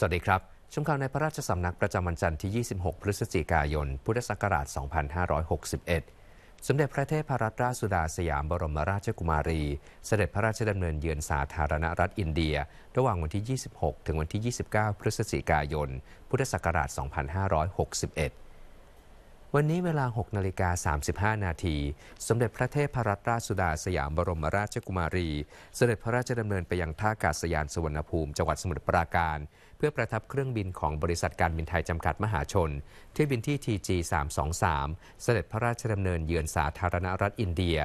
สวัสดีครับ ชมข่าวในพระราชสำนักประจำวันจันทร์ที่ 26 พฤศจิกายน พุทธศักราช 2561 สมเด็จพระเทพรัตนราชสุดาสยามบรมราชกุมารี เสด็จพระราชดำเนินเยือนสาธารณรัฐอินเดีย ระหว่างวันที่ 26 ถึงวันที่ 29 พฤศจิกายน พุทธศักราช 2561วันนี้เวลา6นาฬิกา35 นาทีสมเด็จพระเทพรัตนราชสุดาสยามบรมราชกุมารี เสด็จพระราชดำเนินไปยังท่าอากาศยานสุวรรณภูมิจังหวัดสมุทรปราการ เพื่อประทับเครื่องบินของบริษัทการบินไทยจำกัดมหาชนเที่ยวบินที่ TG 323เสด็จพระราชดำเนินเยือนสาธารณรัฐอินเดีย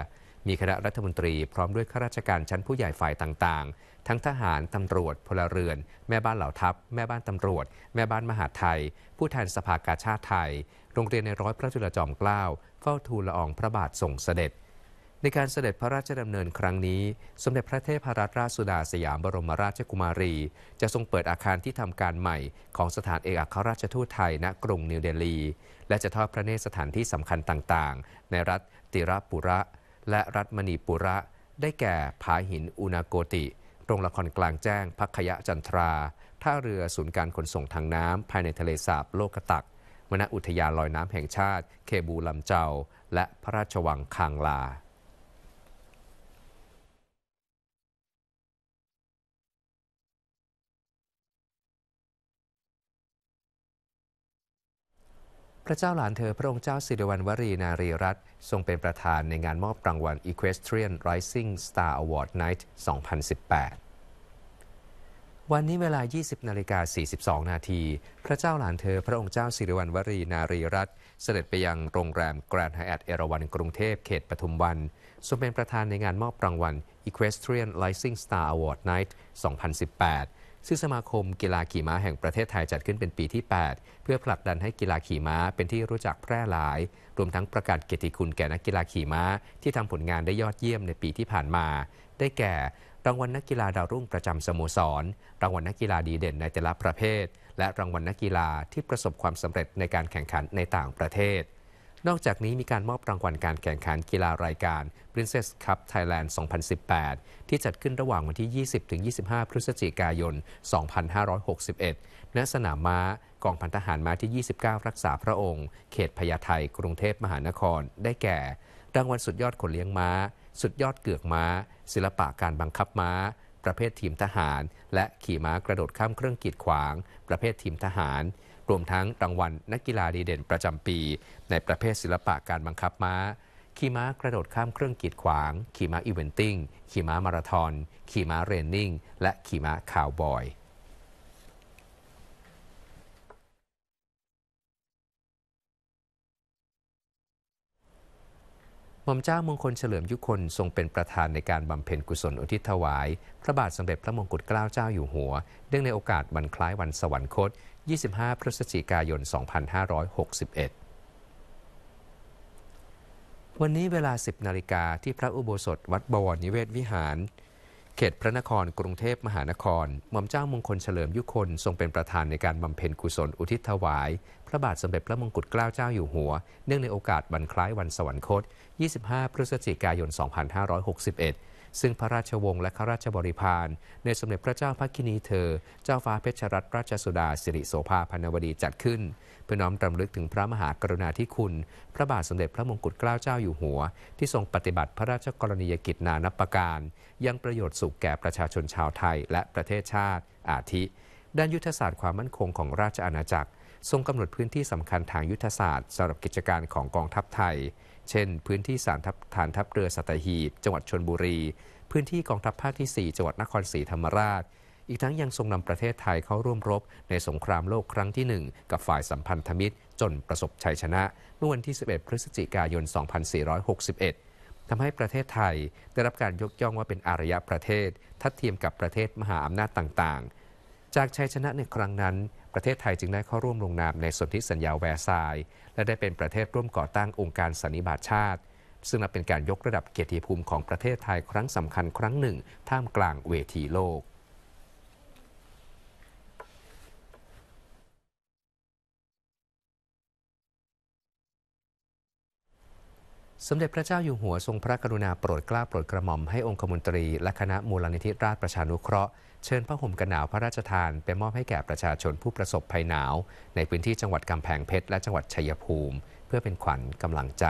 มีคณะรัฐมนตรีพร้อมด้วยข้าราชการชั้นผู้ใหญ่ฝ่ายต่างๆ ทั้งทหารตำรวจพลเรือนแม่บ้านเหล่าทัพแม่บ้านตำรวจ แม่บ้านมหาไทย ผู้แทนสภากาชาติไทย โรงเรียนในร้อยพระจุลจอมเกล้าเฝ้าทูลละอองพระบาทส่งเสด็จ ในการเสด็จพระราชดำเนินครั้งนี้ สมเด็จพระเทพรัตนราชสุดาสยามบรมราชกุมารี จะทรงเปิดอาคารที่ทำการใหม่ของสถานเอกอัครราชทูตไทย ณกรุงนิวเดลี และจะทอดพระเนตรสถานที่สำคัญต่างๆ ในรัฐติรัปุระและรัฐมณีปุระได้แก่ผาหินอุณาโกติ โรงละครกลางแจ้งพักยะจันทรา ท่าเรือศูนย์การขนส่งทางน้ำภายในทะเลสาบโลกตักวณอุทยานลอยน้ำแห่งชาติเคบูลำเจา และพระราชวังคางลาพระเจ้าหลานเธอพระองค์เจ้าสิริวัณวรีนารีรัตน์ทรงเป็นประธานในงานมอบรางวัล Equestrian Rising Star Award Night 2018 วันนี้เวลา 20 นาฬิกา 42 นาที พระเจ้าหลานเธอพระองค์เจ้าสิริวัณวรีนารีรัตน์เสด็จไปยังโรงแรมแกรนด์ไฮแอทเอราวัณกรุงเทพเขตปทุมวันทรงเป็นประธานในงานมอบรางวัล Equestrian Rising Star Award Night 2018ซึ่งสมาคมกีฬาขี่ม้าแห่งประเทศไทยจัดขึ้นเป็นปีที่ 8 เพื่อผลักดันให้กีฬาขี่ม้าเป็นที่รู้จักแพร่หลาย รวมทั้งประกาศเกียรติคุณแก่นักกีฬาขี่ม้า ที่ทำผลงานได้ยอดเยี่ยมในปีที่ผ่านมา ได้แก่ รางวัลนักกีฬาดาวรุ่งประจำสโมสรรางวัลนักกีฬาดีเด่นในแต่ละประเภท และรางวัลนักกีฬาที่ประสบความสำเร็จในการแข่งขันในต่างประเทศนอกจากนี้มีการมอบรางวัลการแข่งขันกีฬารายการ Princess Cup Thailand 2018 ที่จัดขึ้นระหว่างวันที่ 20-25 พฤศจิกายน 2561 ณ สนามม้ากองพันทหารม้าที่ 29 รักษาพระองค์ เขตพญาไท กรุงเทพมหานคร ได้แก่ รางวัลสุดยอดขนเลี้ยงม้า สุดยอดเกือกม้า ศิลปะการบังคับม้า ประเภททีมทหาร และขี่ม้ากระโดดข้ามเครื่องกีดขวาง ประเภททีมทหารรวมทั้งรางวัลนักกีฬาดีเด่นประจำปี ในประเภทศิลปะการบังคับม้า ขี่ม้ากระโดดข้ามเครื่องกีดขวาง ขี่ม้าอีเวนติ้ง ขี่ม้ามาราธอน ขี่ม้าเรนนิ่ง และขี่ม้าคาวบอยหม่อมเจ้ามงคลเฉลิมยุคนทรงเป็นประธานในการบำเพ็ญกุศลอุทิศถวาย พระบาทสมเด็จพระมงกุฎเกล้าเจ้าอยู่หัวเนื่องในโอกาสวันคล้ายวันสวรรคต25 พฤศจิกายน 2561 วันนี้เวลา 10 นาฬิกาที่พระอุโบสถวัดบวรนิเวศวิหาร เขตพระนครกรุงเทพมหานคร หม่อมเจ้ามงคลเฉลิมยุคนทรงเป็นประธานในการบำเพ็ญกุศลอุทิศถวาย พระบาทสมเด็จพระมงกุฎเกล้าเจ้าอยู่หัว เนื่องในโอกาสบันคล้ายวันสวรรคต 25พฤศจิกายน 2561ซึ่งพระราชวงศ์และข้าราชบริพารในสมเด็จพระเจ้าพักินีเธอ เจ้าฟ้าเพชรรัตนราชสุดาสิริโสภาพนณวดีจัดขึ้น เพื่อน้อมรำลึกถึงพระมหากรุณาธิคุณ พระบาทสมเด็จพระมงกุฎเกล้าเจ้าอยู่หัว ที่ทรงปฏิบัติพระราชกรณียกิจนานับประการ ยังประโยชน์สุขแก่ประชาชนชาวไทยและประเทศชาติ อาทิ ด้านยุทธศาสตร์ความมั่นคงของราชอาณาจักร ทรงกำหนดพื้นที่สำคัญทางยุทธศาสตร์สำหรับกิจการของกองทัพไทยเช่นพื้นที่สารทัพฐานทัพเรือสัตหีบจังหวัดชนบุรี พื้นที่กองทัพภาคที่ 4 จังหวัดนครศรีธรรมราช อีกทั้งยังทรงนำประเทศไทยเข้าร่วมรบในสงครามโลกครั้งที่1กับฝ่ายสัมพันธมิตร จนประสบชัยชนะเมื่อวันที่ 11 พฤศจิกายน 2461 ทำให้ประเทศไทยได้รับการยกย่องว่าเป็นอารยะประเทศทัดเทียมกับประเทศมหาอำนาจต่างๆ จากชัยชนะในครั้งนั้นประเทศไทยจึงได้เข้าร่วมลงนามในสนธิสัญญาแวร์ไซด์และได้เป็นประเทศร่วมก่อตั้งองค์การสันนิบาตชาติ ซึ่งนับเป็นการยกระดับเกียรติภูมิของประเทศไทยครั้งสำคัญครั้งหนึ่งท่ามกลางเวทีโลกสมเด็จพระเจ้าอยู่หัวทรงพระกรุณาโปรดเกล้าโปรดกระหม่อมให้องคมนตรีและคณะมูลนิธิราชประชานุเคราะห์เชิญพระห่มกันหนาวพระราชทานไปมอบให้แก่ประชาชนผู้ประสบภัยหนาวในพื้นที่จังหวัดกำแพงเพชรและจังหวัดชัยภูมิเพื่อเป็นขวัญกำลังใจ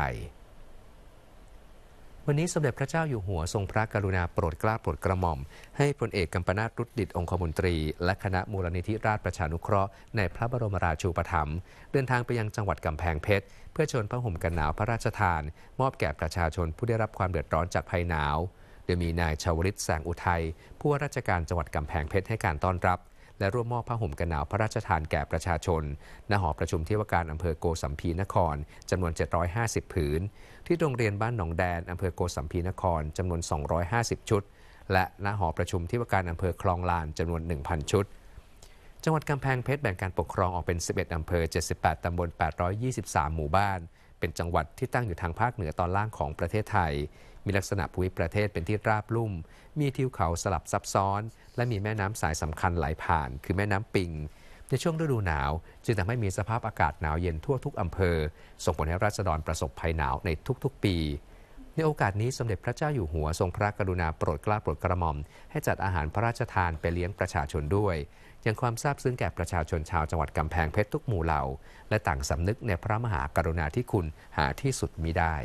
วันนี้สมเด็จพระเจ้าอยู่หัวทรงพระกรุณาโปรดกล้าโปรดกระหม่อม ให้พลเอกกัมปนาตรุดดิตองคมนตรี และคณะมูลนิธิราชประชานุเคราะห์ในพระบรมราชูปถัมภ์เดินทางไปยังจังหวัดกำแพงเพชรเพื่อชนพระห่มกันหนาวพระราชทาน มอบแก่ประชาชนผู้ได้รับความเดือดร้อนจากภัยหนาวโดยมีนายชาวริตแสงอุทัยผู้ว่าราชการจังหวัดกำแพงเพชรให้การต้อนรับและร่วมมอบผ้าห่มกันหนาวพระราชทานแก่ประชาชน ณ หอประชุมที่ว่าการอำเภอโกสัมพีนครจำนวน 750 ผืน ที่โรงเรียนบ้านหนองแดนอำเภอโกสัมพีนครจำนวน 250 ชุด และณ หอประชุมที่ว่าการอำเภอคลองลานจำนวน 1,000 ชุด จังหวัดกำแพงเพชรแบ่งการปกครองออกเป็น 11อำเภอ 78ตำบล 823 หมู่บ้านเป็นจังหวัดที่ตั้งอยู่ทางภาคเหนือตอนล่างของประเทศไทย มีลักษณะภูมิประเทศเป็นที่ราบลุ่ม มีทิวเขาสลับซับซ้อน และมีแม่น้ำสายสำคัญไหลผ่าน คือแม่น้ำปิง ในช่วงฤดูหนาว จึงทำให้มีสภาพอากาศหนาวเย็นทั่วทุกอำเภอ ส่งผลให้ราษฎรประสบภัยหนาวในทุกๆปี ในโอกาสนี้สมเด็จพระเจ้าอยู่หัวทรงพระกรุณาโปรดเกล้าโปรดกระหม่อมให้จัดอาหารพระราชทานไปเลี้ยงประชาชนด้วยยังความซาบซึ้งแก่ประชาชนชาวจังหวัดกำแพงเพชรทุกหมู่เหล่า และต่างสำนึกในพระมหากรุณาธิคุณหาที่สุดมิได้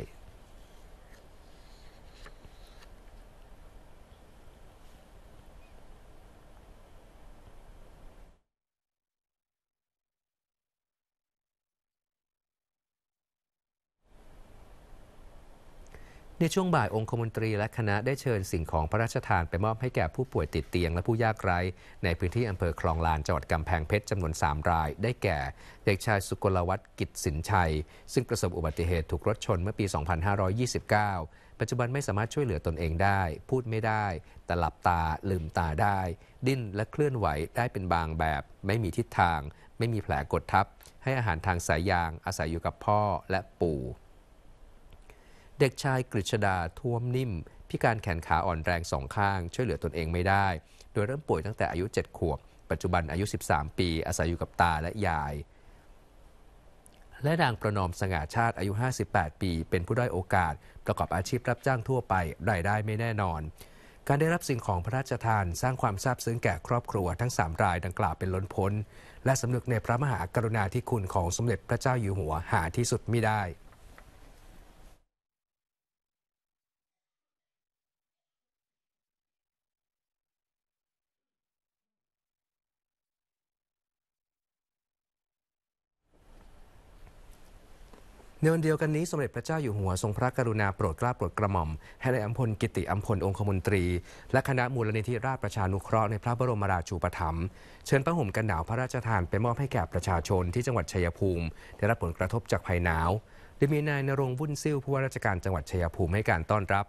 ในช่วงบ่ายองคมนตรีและคณะได้เชิญสิ่งของพระราชทานไปมอบให้แก่ผู้ป่วยติดเตียงและผู้ยากไร้ในพื้นที่อำเภอคลองลานจังหวัดกำแพงเพชร จำนวน 3 ราย ได้แก่ เด็กชายสุกลวัฒน์กิจสินชัย ซึ่งประสบอุบัติเหตุถูกรถชนเมื่อปี 2529 ปัจจุบันไม่สามารถช่วยเหลือตนเองได้ พูดไม่ได้แต่หลับตาลืมตาได้ ดิ้นและเคลื่อนไหวได้เป็นบางแบบ ไม่มีทิศทาง ไม่มีแผลกดทับ ให้อาหารทางสายยาง อาศัยอยู่กับพ่อและปู่เด็กชายกฤษดาท่วมนิ่ม พิการแขนขาอ่อนแรงสองข้าง ช่วยเหลือตนเองไม่ได้ โดยเริ่มป่วยตั้งแต่อายุ 7 ขวบ ปัจจุบันอายุ 13 ปี อาศัยอยู่กับตาและยาย และนางประนอมสง่าชาติอายุ 58 ปี เป็นผู้ด้อยโอกาส ประกอบอาชีพรับจ้างทั่วไปรายได้ไม่แน่นอน การได้รับสิ่งของพระราชทาน สร้างความซาบซึ้งแก่ครอบครัวทั้ง 3 รายดังกล่าวเป็นล้นพ้นและสำนึกในพระมหากรุณาธิคุณของสมเด็จพระเจ้าอยู่หัวหาที่สุดไม่ได้ในวันเดียวกันนี้สมเด็จพระเจ้าอยู่หัวทรงพระกรุณาโปรดเกล้าโปรดกระหม่อม ให้นายอัมพลกิติอัมพลองคมนตรี และคณะมูลนิธิราชประชานุเคราะห์ในพระบรมราชูปถัมภ์เชิญพระห่มกันหนาวพระราชทานไปมอบให้แก่ประชาชนที่จังหวัดชัยภูมิได้รับผลกระทบจากภัยหนาวโดยมีนายนรงวุนซิ่วผู้ว่าราชการจังหวัดชัยภูมิให้การต้อนรับ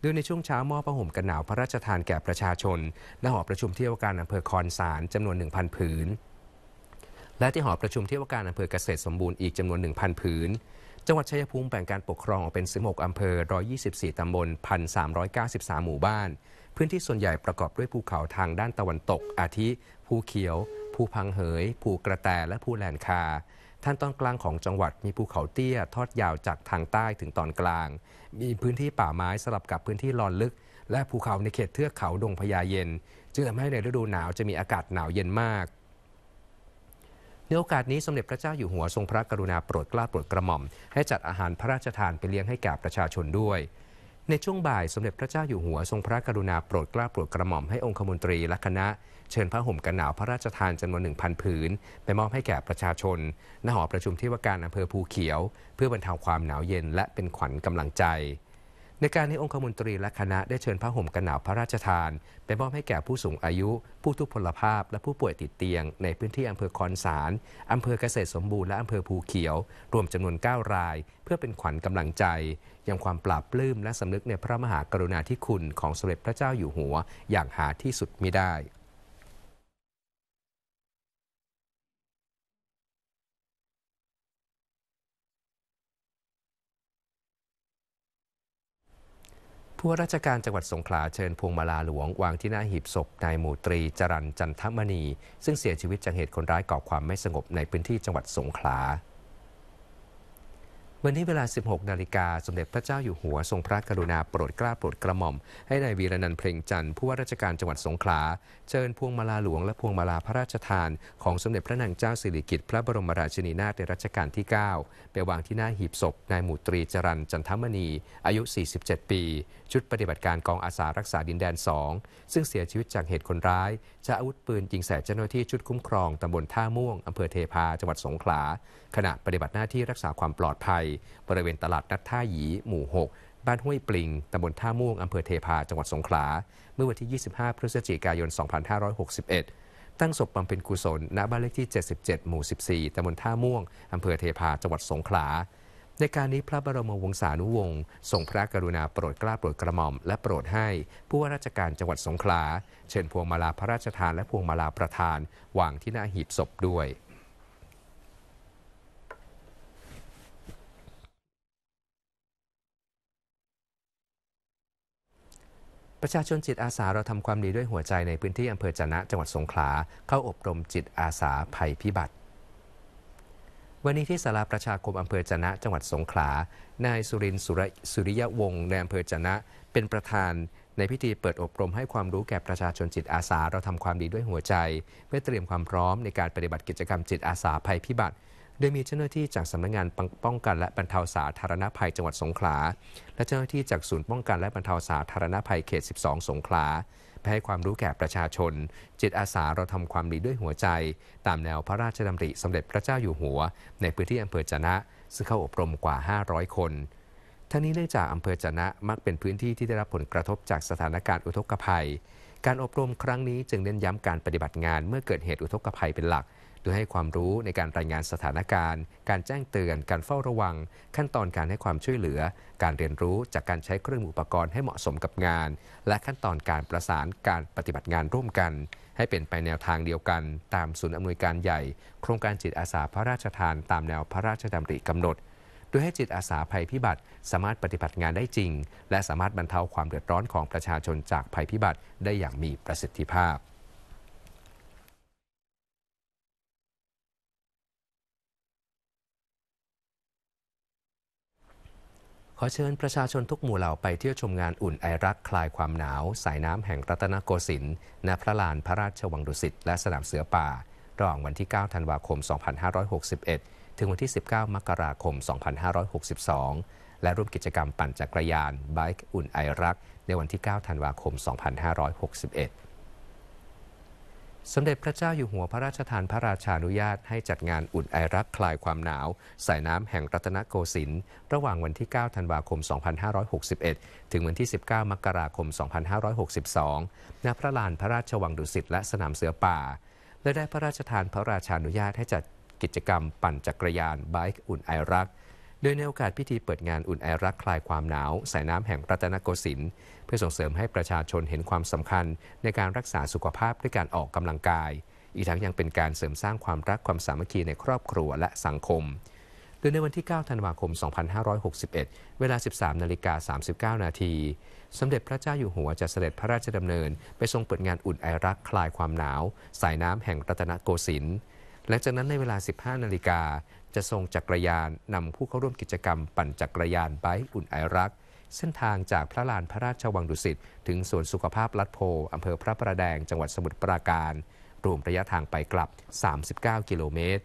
โดยในช่วงเช้ามอบพ้ะห่มกันหนาวพระราชทานแก่ประชาชนและหอประชุมที่ว่าการอำเภอคอนสารจำนวน1,000ผืนและที่หอประชุมที่ว่าการอำเภอเกษตรสมบูรณ์อีกจำนวน 1,000 ผืนจังหวัดชัยภูมิแบ่งการปกครองออกเป็น 16 อำเภอ 124 ตำบล 1,393 หมู่บ้าน พื้นที่ส่วนใหญ่ประกอบด้วยภูเขาทางด้านตะวันตก อาทิ ภูเขียว ภูพังเหยภูกระแต และภูแลนคา ท่านตอนกลางของจังหวัดมีภูเขาเตี้ยทอดยาวจากทางใต้ถึงตอนกลาง มีพื้นที่ป่าไม้สลับกับพื้นที่ลอนลึก และภูเขาในเขตเทือกเขาดงพญาเย็น จึงทำให้ในฤดูหนาวจะมีอากาศหนาวเย็นมากในโอกาสนี้สมเด็จพระเจ้าอยู่หัวทรงพระกรุณาโปรดเกล้าโปรดกระหม่อม ให้จัดอาหารพระราชทานไปเลี้ยงให้แก่ประชาชนด้วย ในช่วงบ่ายสมเด็จพระเจ้าอยู่หัวทรงพระกรุณาโปรดเกล้าโปรดกระหม่อมให้องคมนตรีและคณะเชิญพระห่มกันหนาวพระราชทานจำนวนหนึ่งพันผืน ไปมอบให้แก่ประชาชนณหอประชุมที่ว่าการอำเภอภูเขียวเพื่อบรรเทาความหนาวเย็น และเป็นขวัญกำลังใจในการที้องคมนตรีและคณะได้เชิญผ้าห่มกันหนาวพระราชทาน ไปมอบให้แก่ผู้สูงอายุ ผู้ทุพพลภาพและผู้ป่วยติดเตียงในพื้นที่อำเภอคอนสาร อำเภอเกษตรสมบูรณ์ และอำเภอภูเขียว รวมจำนวน9ราย เพื่อเป็นขวัญกำลังใจ ยังความปราบปลื้มและสำนึกในพระมหากรุณาธิคุณของสมเด็จพระเจ้าอยู่หัวอย่างหาที่สุดมิได้ผู้ราชการจังหวัดสงขลาเชิญพวงมาลาหลวงวางที่หน้าหีบศพนายหมูตรีจรันจันทมณี ซึ่งเสียชีวิตจากเหตุคนร้ายก่อความไม่สงบในพื้นที่จังหวัดสงขลาวันนี้เวลา 16 นาฬิกา สมเด็จพระเจ้าอยู่หัวทรงพระกรุณาโปรดกล้าโปรดกระหม่อม ให้นายวีรนันเพลงจันทร์ผู้ว่าราชการจังหวัดสงขลาเชิญพวงมาลาหลวงและพวงมาลาพระราชทาน ของสมเด็จพระนางเจ้าสิริกิติ์พระบรมราชินีนาถในรัชกาลที่9ไปวางที่หน้าหีบศพนายหมู่ตรีจรันจันทมณี อายุ 47 ปี ชุดปฏิบัติการกองอาสารักษาดินแดน2ซึ่งเสียชีวิตจากเหตุคนร้ายช้อาวุธปืนยิงใส่เจ้าหน้าที่ชุดคุ้มครอง ตำบลท่าม่วง อำเภอเทพาจังหวัดสงขลา ขณะปฏิบัติหน้าที่รักษาความปลอดภัยบริเวณตลาดนัดท่าหยี หมู่ 6 บ้านห้วยปลิง ตำบลท่าม่วง อำเภอเทพาจังหวัดสงขลา เมื่อวันที่ 25 พฤศจิกายน 2561 ตั้งศพบำเพ็ญกุศลณบ้านเลขที่ 77 หมู่ 14 ตำบลท่าม่วงอำเภอเทพาจังหวัดสงขลาในการนี้พระบรมวงศานุวงศ์ทรงพระกรุณาโปรดเกล้าโปรดกระหม่อม และโปรดให้ ผู้ว่าราชการจังหวัดสงขลา เชิญพวงมาลาพระราชทานและพวงมาลาประธานวางที่หน้าหีบศพด้วย ประชาชนจิตอาสาเราทำความดีด้วยหัวใจในพื้นที่อำเภอจนะจังหวัดสงขลาเข้าอบรมจิตอาสาภัยพิบัติวันนี้ที่สาราประชาคมอำเภอจนะจังหวัดสงขลา นายสุรินทร์สุริยวงศ์ในอำเภอจนะ เป็นประธานในพิธีเปิดอบรมให้ความรู้แก่ประชาชนจิตอาสาเราทำความดีด้วยหัวใจ เพื่อเตรียมความพร้อมในการปฏิบัติกิจกรรมจิตอาสาภัยพิบัติ โดยมีเจ้าหน้าที่จากสำนักงงานป้องกันและบรรเทาสาธารณภัยจังหวัดสงขลาและเจ้าหน้าที่จากศูนย์ป้องกันและบรรเทาสาธารณภัยเขต 12 สงขลาเพื่อให้ความรู้แก่ประชาชน จิตอาสาเราทำความดีด้วยหัวใจ ตามแนวพระราชดำริสมเด็จพระเจ้าอยู่หัว ในพื้นที่อำเภอจนะ ซึ่งเข้าอบรมกว่า 500 คน ทั้งนี้เนื่องจากอำเภอจนะมักเป็นพื้นที่ ที่ได้รับผลกระทบจากสถานการณ์อุทกภัย การอบรมครั้งนี้จึงเน้นย้ำการปฏิบัติงาน เมื่อเกิดเหตุอุทกภัยเป็นหลักโดยให้ความรู้ในการรายงานสถานการณ์ การแจ้งเตือน การเฝ้าระวัง ขั้นตอนการให้ความช่วยเหลือ การเรียนรู้จากการใช้เครื่องอุปกรณ์ให้เหมาะสมกับงาน และขั้นตอนการประสานการปฏิบัติงานร่วมกัน ให้เป็นไปแนวทางเดียวกันตามศูนย์อำนวยการใหญ่ โครงการจิตอาสาพระราชทานตามแนวพระราชดำริกำหนดโดยให้จิตอาสาภัยพิบัติสามารถปฏิบัติงานได้จริง และสามารถบรรเทาความเดือดร้อนของประชาชนจากภัยพิบัติได้อย่างมีประสิทธิภาพขอเชิญประชาชนทุกหมู่เหล่าไปเที่ยวชมงานอุ่นไอรักคลายความหนาว สายน้ำแห่งรัตนโกสินทร์ณพระลานพระราชวังดุสิต และสนามเสือป่าระหว่างวันที่ 9 ธันวาคม 2561 ถึงวันที่ 19 มกราคม 2562 และร่วมกิจกรรมปั่นจักรยานไบค์อุ่นไอรักในวันที่ 9 ธันวาคม 2561สมเด็จพระเจ้าอยู่หัวพระราชทานพระราชานุญาตให้จัดงานอุ่นไอรักคลายความหนาว สายน้ำแห่งรัตนโกสินทร์ระหว่างวันที่ 9 ธันวาคม 2561 ถึงวันที่ 19 มกราคม 2562 ณ พระลานพระราชวังดุสิต และสนามเสือป่า และได้พระราชทานพระราชานุญาตให้จัดกิจกรรมปั่นจักรยานไบค์อุ่นไอรักโดยในโอกาสพิธีเปิดงานอุ่นไอรักคลายความหนาว สายน้ำแห่งรัตนโกสินทร์เพื่อส่งเสริมให้ประชาชนเห็นความสำคัญในการรักษาสุขภาพด้วยการออกกำลังกาย อีกทั้งยังเป็นการเสริมสร้างความรักความสามัคคีในครอบครัวและสังคมโดยในวันที่ 9 ธันวาคม 2561 เวลา 13นาฬิกา39 นาทีสมเด็จพระเจ้าอยู่หัวจะเสด็จพระราชดำเนินไปทรงเปิดงานอุ่นไอรักคลายความหนาว สายน้ำแห่งรัตนโกสินทร์หลังจากนั้นในเวลา 15 นาฬิกาจะส่งจักรยานนำผู้เข้าร่วมกิจกรรมปั่นจักรยานไบค์อุ่นไอรักเส้นทางจากพระลานพระราชวังดุสิต ถึงสวนสุขภาพลัดโพอำเภอพระประแดงจังหวัดสมุทรปราการรวมระยะทางไปกลับ 39 กิโลเมตร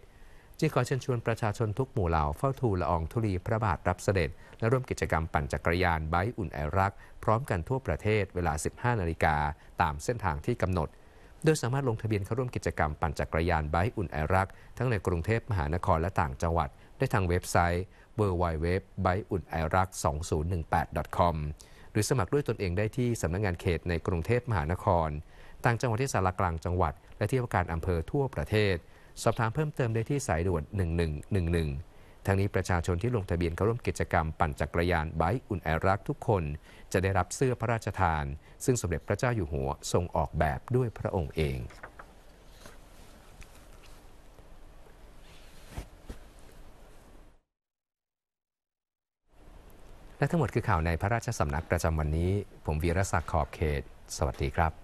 จึงขอเชิญชวนประชาชนทุกหมู่เหล่าเฝ้าทูลละอองธุลีพระบาทรับเสด็จ และร่วมกิจกรรมปั่นจักรยานไบค์อุ่นไอรัก พร้อมกันทั่วประเทศเวลา 15 นาฬิกาตามเส้นทางที่กำหนดโดยสามารถลงทะเบียนเข้าร่วมกิจกรรมปั่นจักรยานไบค์อุ่น ไอรักทั้งในกรุงเทพมหานครและต่างจังหวัด ได้ทางเว็บไซต์ w w w b i k e u n i r a k 2 0 1 8 com หรือสมัครด้วยตนเองได้ที่สำนักงงานเขตในกรุงเทพมหานคร ต่างจังหวัดที่สารกลางจังหวัดและที่ว่าการอำเภอทั่วประเทศ สอบถามเพิ่มเติมได้ที่สายด่วน 1111ทั้งนี้ประชาชนที่ลงทะเบียนเข้าร่วมกิจกรรมปั่นจักรยานไบค์อุ่นไอรักทุกคนจะได้รับเสื้อพระราชทาน ซึ่งสมเด็จพระเจ้าอยู่หัว ทรงออกแบบด้วยพระองค์เอง และทั้งหมดคือข่าวในพระราชสำนักประจำวันนี้ ผมวีรศักดิ์ขอบเขต สวัสดีครับ